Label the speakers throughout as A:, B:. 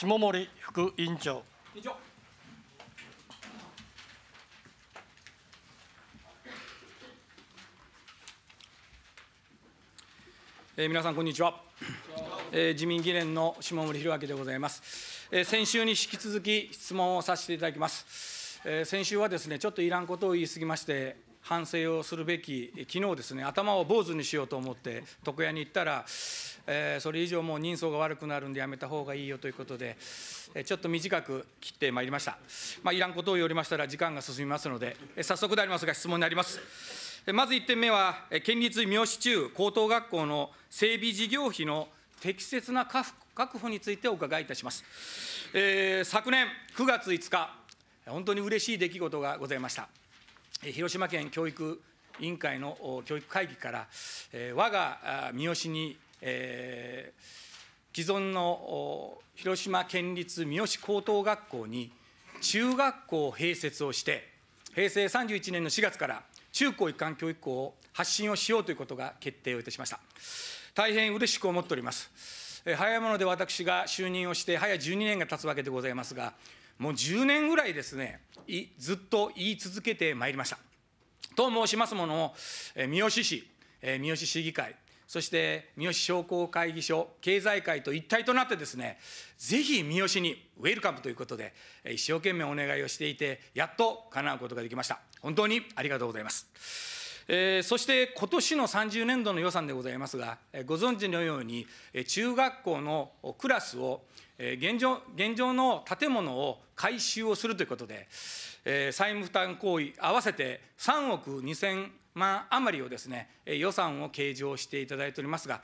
A: 下森副委員長。
B: 委員長えー、皆さん、こんにちは、えー、自民議連の下森弘明でございます、えー、先週に引き続き質問をさせていただきます、えー、先週はですねちょっといらんことを言い過ぎまして反省をするべき、昨日ですね、頭を坊主にしようと思って、床屋に行ったら、えー、それ以上もう人相が悪くなるんでやめた方がいいよということで、えちょっと短く切ってまいりました。まあ、いらんことをよりましたら、時間が進みますので、え早速でありますが、質問になります。まず1点目は、県立三好中高等学校の整備事業費の適切な確保についてお伺いいたします。えー、昨年9月5日、本当に嬉しい出来事がございました。広島県教育委員会の教育会議から、我が三好に、え既存の広島県立三好高等学校に中学校併設をして、平成31年の4月から中高一貫教育校を発信をしようということが決定をいたしました。大変嬉しく思っております。早いもので私が就任をして、早12年が経つわけでございますが、もう10年ぐらいですねずっと言い続けてまいりました。と申しますものを、え三好市、え三好市議会、そして三好商工会議所、経済界と一体となってですね、ぜひ三好にウェルカムということで、一生懸命お願いをしていて、やっと叶うことができました。本当にありがとうございます。えー、そして今年の30年度の予算でございますが、ご存知のように、中学校のクラスを現状現状の建物を改修をするということで、債務負担行為合わせて3億2000万余りをですね、予算を計上していただいておりますが、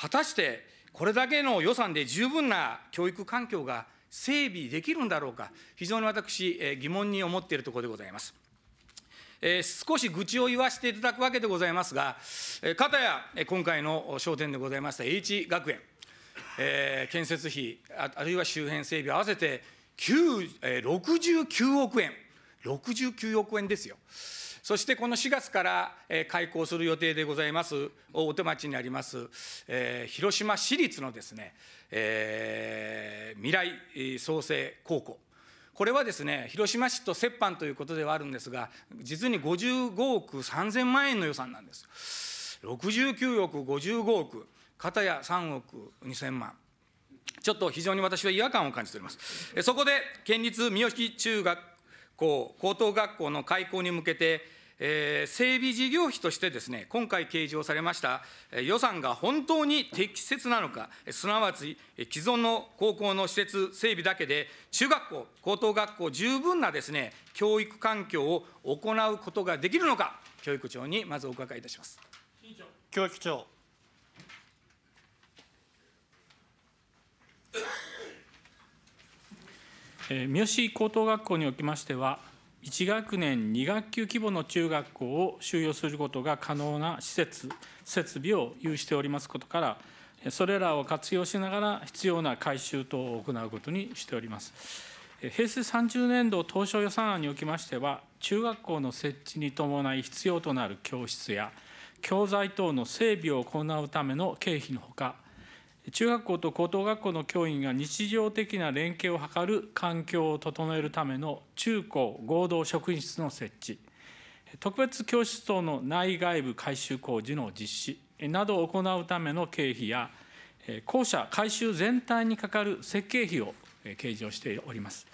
B: 果たしてこれだけの予算で十分な教育環境が整備できるんだろうか、非常に私、疑問に思っているところでございます。えー、少し愚痴を言わせていただくわけでございますが、えかたや今回の焦点でございました H 学園。えー、建設費あ、あるいは周辺整備合わせてえー、69億円、69億円ですよ。そしてこの4月から開校する予定でございます、大手町にあります、えー、広島市立のですね、えー、未来創生高校。これはですね、広島市と折半ということではあるんですが、実に55億3000万円の予算なんです。69億、55億、片や3億2000万、ちょっと非常に私は違和感を感じております。そこで、県立三好中学校、高等学校の開校に向けて、えー、整備事業費としてですね、今回計上されました予算が本当に適切なのか、すなわち既存の高校の施設整備だけで、中学校、高等学校、十分なですね、教育環境を行うことができるのか、教育長にまずお伺いいたします。教育長
C: 三好高等学校におきましては、1学年2学級規模の中学校を収容することが可能な施設、設備を有しておりますことから、それらを活用しながら必要な改修等を行うことにしております。平成30年度当初予算案におきましては、中学校の設置に伴い必要となる教室や、教材等の整備を行うための経費のほか、中学校と高等学校の教員が日常的な連携を図る環境を整えるための中高合同職員室の設置特別教室等の内外部改修工事の実施などを行うための経費や校舎改修全体にかかる設計費を計上しております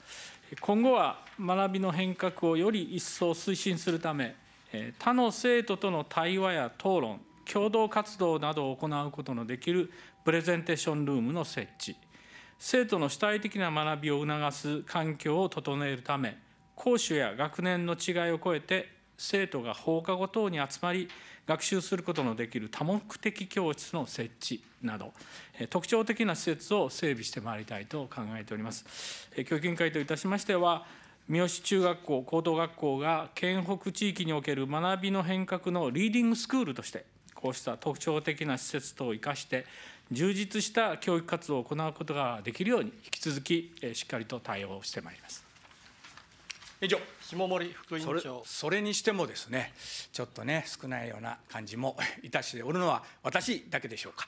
C: 今後は学びの変革をより一層推進するため他の生徒との対話や討論共同活動などを行うことのできるプレゼンテーションルームの設置生徒の主体的な学びを促す環境を整えるため講師や学年の違いを超えて生徒が放課後等に集まり学習することのできる多目的教室の設置など特徴的な施設を整備してまいりたいと考えております教育委員会といたしましては三好中学校高等学校が県北地域における学びの変革のリーディングスクールとしてこうした特徴的な施設等を生かして充実した教育活動を行うことができ
B: るように引き続きしっかりと対応してまいります。以上下森副委員長それにしてもですねちょっとね少ないような感じもいたしておるのは 私だけでしょうか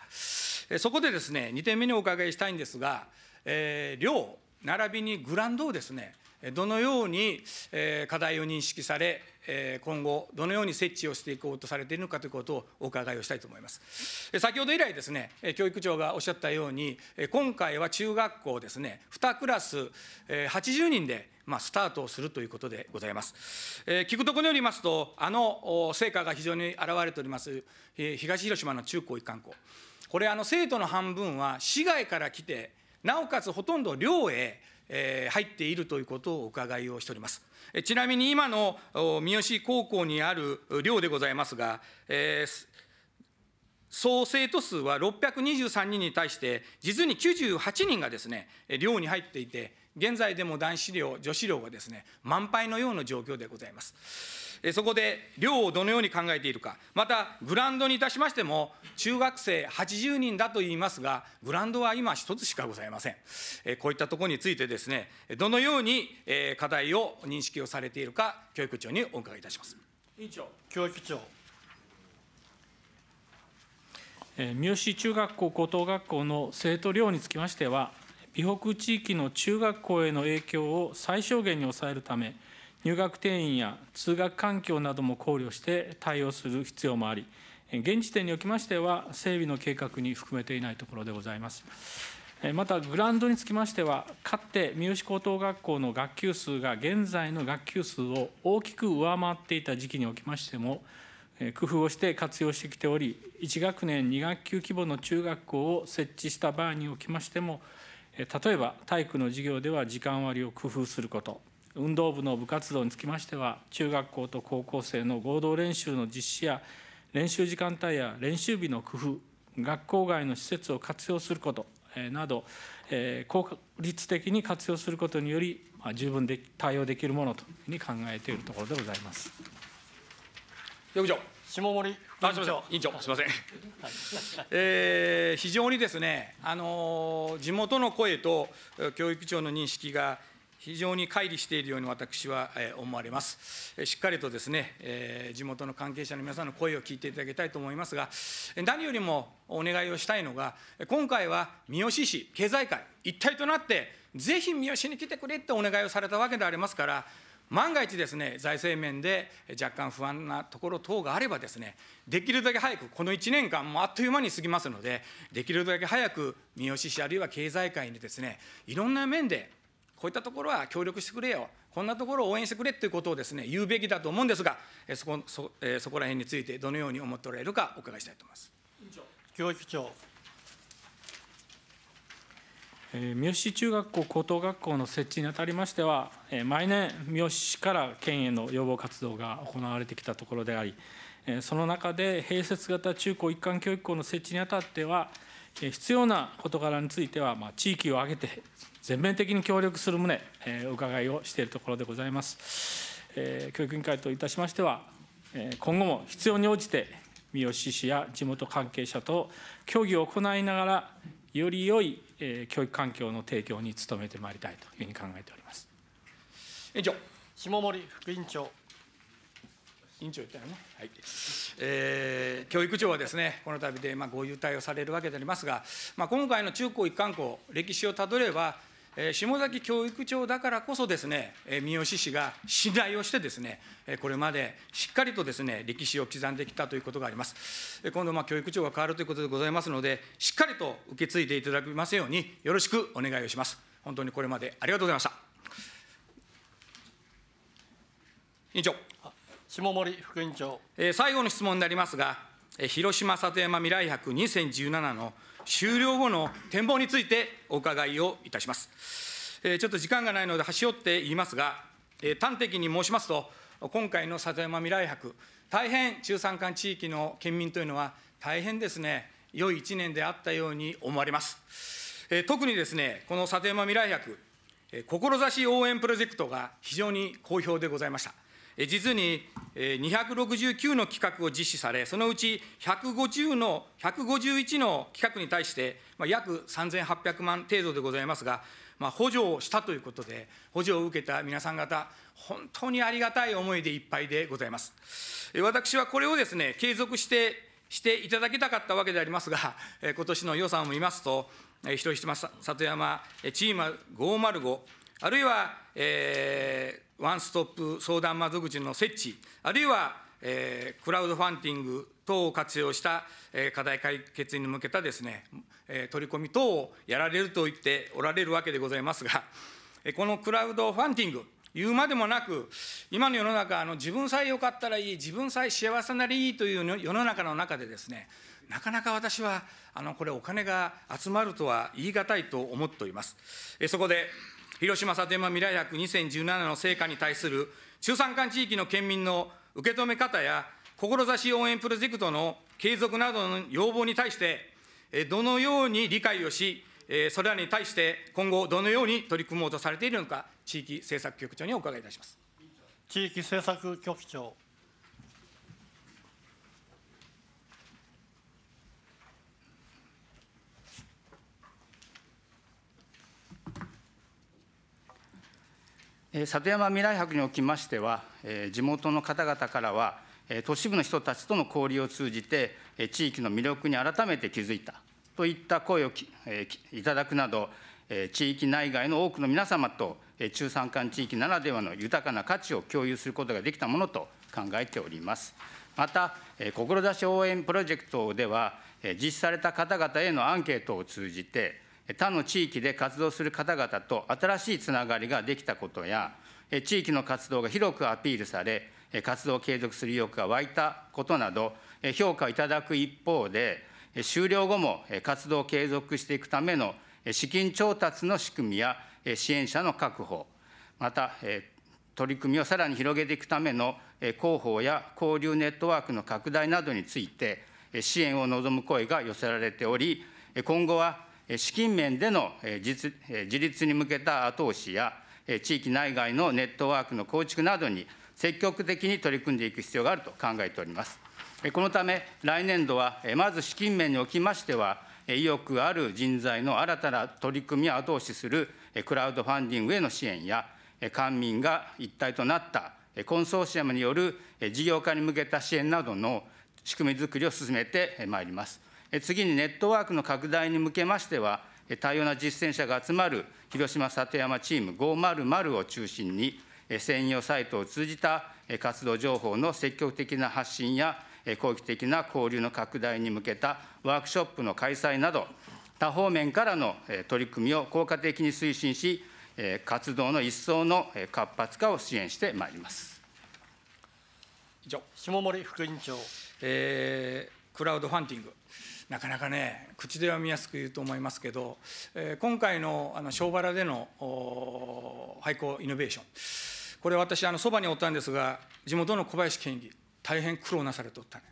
B: そこでですね2点目にお伺いしたいんですが、えー、寮並びにグランドをですねどのように課題を認識され今後、どのように設置をしていこうとされているのかということをお伺いをしたいと思います。先ほど以来ですね、教育長がおっしゃったように、今回は中学校ですね、2クラス80人で、まあ、スタートをするということでございます。えー、聞くところによりますと、あの成果が非常に現れております、東広島の中高一貫校、これ、あの生徒の半分は市外から来て、なおかつほとんど寮へえー、入っているということをお伺いをしております。ちなみに今の三好高校にある寮でございますが、えー総生徒数は623人に対して、実に98人がですね、寮に入っていて、現在でも男子寮、女子寮がですね、満杯のような状況でございます。そこで、寮をどのように考えているか、また、グラウンドにいたしましても、中学生80人だといいますが、グラウンドは今、一つしかございません。こういったところについてですね、どのように課題を認識をされているか、教育長にお伺いいたします。委員長教育長
C: 三好中学校高等学校の生徒寮につきましては、備北地域の中学校への影響を最小限に抑えるため、入学定員や通学環境なども考慮して対応する必要もあり、現時点におきましては、整備の計画に含めていないところでございます。また、グラウンドにつきましては、かつて三好高等学校の学級数が現在の学級数を大きく上回っていた時期におきましても、工夫をして活用してきており1学年2学級規模の中学校を設置した場合におきましても例えば体育の授業では時間割を工夫すること運動部の部活動につきましては中学校と高校生の合同練習の実施や練習時間帯や練習日の工夫学校外の施設を活用することなど効率的に活用することにより十分で対応できるものというふうに考えてい
B: るところでございます。局長下森副委員長委員長すみません、えー、非常にですね、あのー、地元の声と教育長の認識が非常に乖離しているように私は思われます。しっかりとですね、え地元の関係者の皆さんの声を聞いていただきたいと思いますが、何よりもお願いをしたいのが、今回は三好市経済界一体となって、ぜひ三好に来てくれってお願いをされたわけでありますから、万が一ですね、財政面で若干不安なところ等があればですね、できるだけ早く、この1年間もあっという間に過ぎますので、できるだけ早く三好市あるいは経済界にですね、いろんな面で、こういったところは協力してくれよ、こんなところを応援してくれということをですね、言うべきだと思うんですが、そこそそこら辺についてどのように思っておられるかお伺いしたいと思います。教育長
C: 三好中学校高等学校の設置にあたりましては、毎年、三好市から県への要望活動が行われてきたところであり、その中で併設型中高一貫教育校の設置にあたっては、必要な事柄については、ま地域を挙げて全面的に協力する旨、お伺いをしているところでございます。教育委員会といたしましては、今後も必要に応じて、三好市や地元関係者と協議を行いながら、より良い教育環境の提供に努めてまいりたいというふうに考えております
B: 以上下森副委員長委員長言ったよね、はいえー、教育長はですねこの度でまあご優待をされるわけでありますが、まあ、今回の中高一貫校歴史をたどれば下崎教育長だからこそですね、三好氏が信頼をしてですね、これまでしっかりとですね、歴史を刻んできたということがあります。今度、まあ、教育長が変わるということでございますので、しっかりと受け継いでいただきますように、よろしくお願いをします。本当にこれまでありがとうございました。委員長。
A: 下森副委員長。
B: 最後の質問になりますが、広島里山未来博2017の終了後の展望についてお伺いをいたします。えちょっと時間がないので端折って言いますが、え端的に申しますと、今回の里山未来博、大変中山間地域の県民というのは、大変ですね、良い1年であったように思われます。え特にですね、この里山未来博、志応援プロジェクトが非常に好評でございました。実に269の企画を実施され、そのうち150の、151の企画に対して、約3800万程度でございますが、まあ、補助をしたということで、補助を受けた皆さん方、本当にありがたい思いでいっぱいでございます。私はこれをですね、継続してしていただきたかったわけでありますが、今年の予算を見ますと、一人里山チーム505、あるいは、えーワンストップ相談窓口の設置、あるいは、えー、クラウドファンディング等を活用した、えー、課題解決に向けたですね、えー、取り込み等をやられると言っておられるわけでございますが、このクラウドファンディング、言うまでもなく、今の世の中、あの自分さえ良かったらいい、自分さえ幸せならいいという世の中の中でですね、なかなか私は、あのこれ、お金が集まるとは言い難いと思っております。えそこで広島里山未来約2017の成果に対する中山間地域の県民の受け止め方や、志応援プロジェクトの継続などの要望に対して、どのように理解をし、それらに対して今後、どのように取り組もうとされているのか、地域政策局長にお伺いいたします。地域政
A: 策局長。里山未来博におきましては、地元の方々からは、都市部の人たちとの交流を通じて、地域の魅力に改めて気づいたといった声をいただくなど、地域内外の多くの皆様と、中山間地域ならではの豊かな価値を共有することができたものと考えております。また、志応援プロジェクトでは、実施された方々へのアンケートを通じて、他の地域で活動する方々と新しいつながりができたことや、地域の活動が広くアピールされ、活動を継続する意欲が湧いたことなど、評価をいただく一方で、終了後も活動を継続していくための資金調達の仕組みや支援者の確保、また、取り組みをさらに広げていくための広報や交流ネットワークの拡大などについて、支援を望む声が寄せられており、今後は資金面での自立に向けた後押しや、地域内外のネットワークの構築などに積極的に取り組んでいく必要があると考えております。このため、来年度はまず資金面におきましては、意欲ある人材の新たな取り組みを後押しするクラウドファンディングへの支援や、官民が一体となったコンソーシアムによる事業化に向けた支援などの仕組みづくりを進めてまいります。次にネットワークの拡大に向けましては、多様な実践者が集まる広島里山チーム500を中心に、専用サイトを通じた活動情報の積極的な発信や、広域的な交流の拡大に向けたワークショップの開催など、多方面からの取り組みを効果的に推進し、活動の一層の活発化を支援してまいります。
B: 以上、下森副委員長。えー、クラウドファンディング。なかなかね、口では見やすく言うと思いますけど、えー、今回のあの原での廃校イノベーション、これ、私、そばにおったんですが、地元の小林県議、大変苦労なされておったね、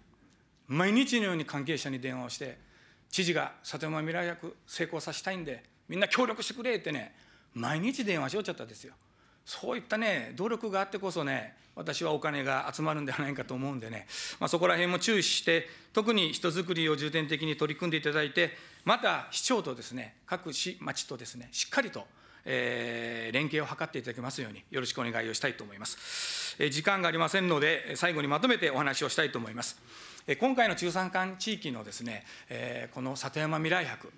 B: 毎日のように関係者に電話をして、知事が里山未来役成功させたいんで、みんな協力してくれってね、毎日電話しおっちゃったんですよ。そういったね努力があってこそね私はお金が集まるんではないかと思うんでね、まあ、そこら辺も注意して特に人づくりを重点的に取り組んでいただいてまた市長とですね各市町とですねしっかりとえー、連携を図っていただきますように、よろしくお願いをしたいと思います。えー、時間がありませんので、最後にまとめてお話をしたいと思います。えー、今回の中山間地域のですね、えー、この里山未来博、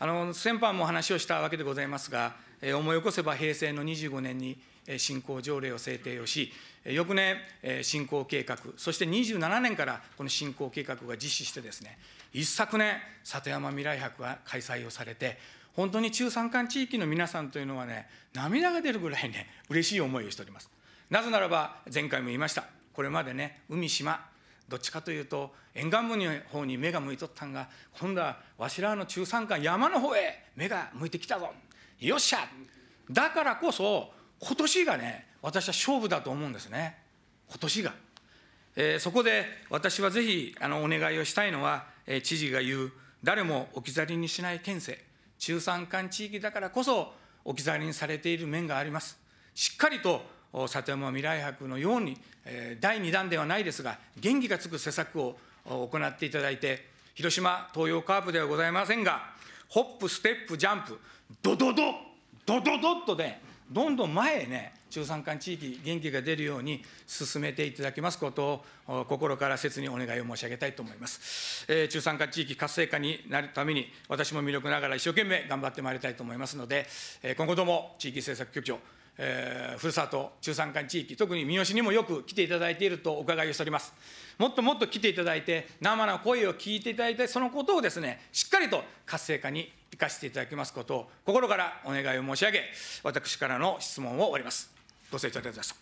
B: あの先般もお話をしたわけでございますが、思い起こせば平成の25年に振興条例を制定をし、翌年、振興計画、そして27年からこの振興計画が実施してですね、一昨年、里山未来博が開催をされて、本当に中山間地域の皆さんというのはね、涙が出るぐらいね、嬉しい思いをしております。なぜならば、前回も言いました、これまでね、海、島、どっちかというと沿岸部の方に目が向いとったんが今度はわしらの中山間山の方へ目が向いてきたぞよっしゃだからこそ今年がね私は勝負だと思うんですね今年が、えー、そこで私はぜひあのお願いをしたいのは、えー、知事が言う誰も置き去りにしない県政中山間地域だからこそ置き去りにされている面がありますしっかりと里山未来博のように、えー、第2弾ではないですが元気がつく施策を行っていただいて広島東洋カープではございませんがホップステップジャンプドドドドドドッとで、ね、どんどん前へね中山間地域元気が出るように進めていただきますことを心から切にお願いを申し上げたいと思います、えー、中山間地域活性化になるために私も魅力ながら一生懸命頑張ってまいりたいと思いますので、えー、今後とも地域政策局長えー、ふるさと、中山間地域、特に三好にもよく来ていただいているとお伺いをしております。もっともっと来ていただいて、生の声を聞いていただいて、そのことをですね、しっかりと活性化に生かしていただきますことを心からお願いを申し上げ私からの質問を終わりますご清聴ありがとうございました